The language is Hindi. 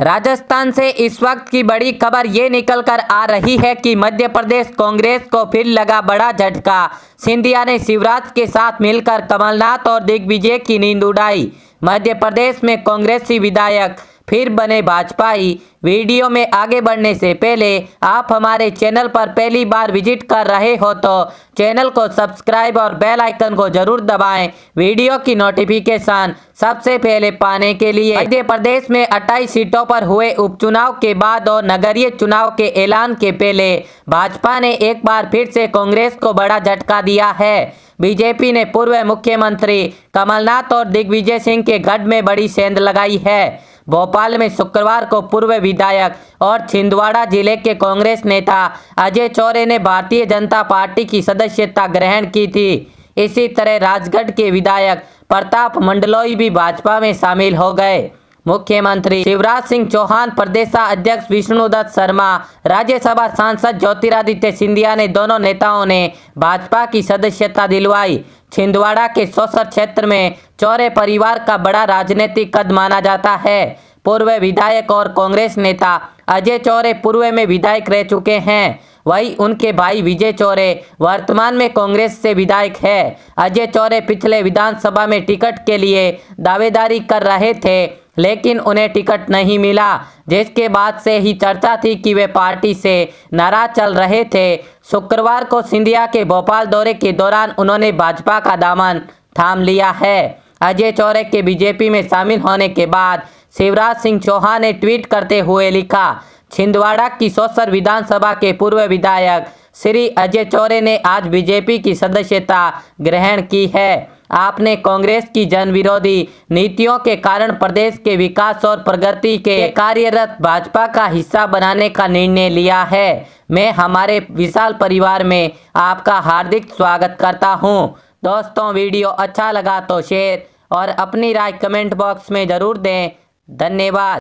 राजस्थान से इस वक्त की बड़ी खबर ये निकल कर आ रही है कि मध्य प्रदेश कांग्रेस को फिर लगा बड़ा झटका सिंधिया ने शिवराज के साथ मिलकर कमलनाथ और दिग्विजय की नींद उड़ाई मध्य प्रदेश में कांग्रेसी विधायक फिर बने भाजपाई वीडियो में आगे बढ़ने से पहले आप हमारे चैनल पर पहली बार विजिट कर रहे हो तो चैनल को सब्सक्राइब और बेल आइकन को जरूर दबाएं वीडियो की नोटिफिकेशन सबसे पहले पाने के लिए मध्य प्रदेश में 28 सीटों पर हुए उपचुनाव के बाद और नगरीय चुनाव के ऐलान के पहले भाजपा ने एक बार फिर से कांग्रेस को बड़ा झटका दिया है बीजेपी ने पूर्व मुख्यमंत्री कमलनाथ और दिग्विजय सिंह के गढ़ में बड़ी सेंध लगाई है भोपाल में शुक्रवार को पूर्व विधायक और छिंदवाड़ा जिले के कांग्रेस नेता अजय चौरे ने भारतीय जनता पार्टी की सदस्यता ग्रहण की थी इसी तरह राजगढ़ के विधायक प्रताप मंडलोई भी भाजपा में शामिल हो गए मुख्यमंत्री शिवराज सिंह चौहान अध्यक्ष विष्णुदत्त शर्मा राज्यसभा सांसद ज्योतिरादित्य सिंधिया ने दोनों नेताओं ने भाजपा की सदस्यता दिलवाई छिंदवाड़ा के सोसर क्षेत्र में चौरे परिवार का बड़ा राजनीतिक कद माना जाता है पूर्व विधायक और कांग्रेस नेता अजय चौरे पूर्व में विधायक रह चुके हैं वही उनके भाई विजय चौरे वर्तमान में कांग्रेस से विधायक है अजय चौरे पिछले विधानसभा में टिकट के लिए दावेदारी कर रहे थे लेकिन उन्हें टिकट नहीं मिला जिसके बाद से ही चर्चा थी कि वे पार्टी से नाराज चल रहे थे शुक्रवार को सिंधिया के भोपाल दौरे के दौरान उन्होंने भाजपा का दामन थाम लिया है अजय चौरे के बीजेपी में शामिल होने के बाद शिवराज सिंह चौहान ने ट्वीट करते हुए लिखा छिंदवाड़ा की सोसर विधानसभा के पूर्व विधायक श्री अजय चौरे ने आज बीजेपी की सदस्यता ग्रहण की है आपने कांग्रेस की जन विरोधी नीतियों के कारण प्रदेश के विकास और प्रगति के कार्यरत भाजपा का हिस्सा बनाने का निर्णय लिया है मैं हमारे विशाल परिवार में आपका हार्दिक स्वागत करता हूं। दोस्तों वीडियो अच्छा लगा तो शेयर और अपनी राय कमेंट बॉक्स में ज़रूर दें धन्यवाद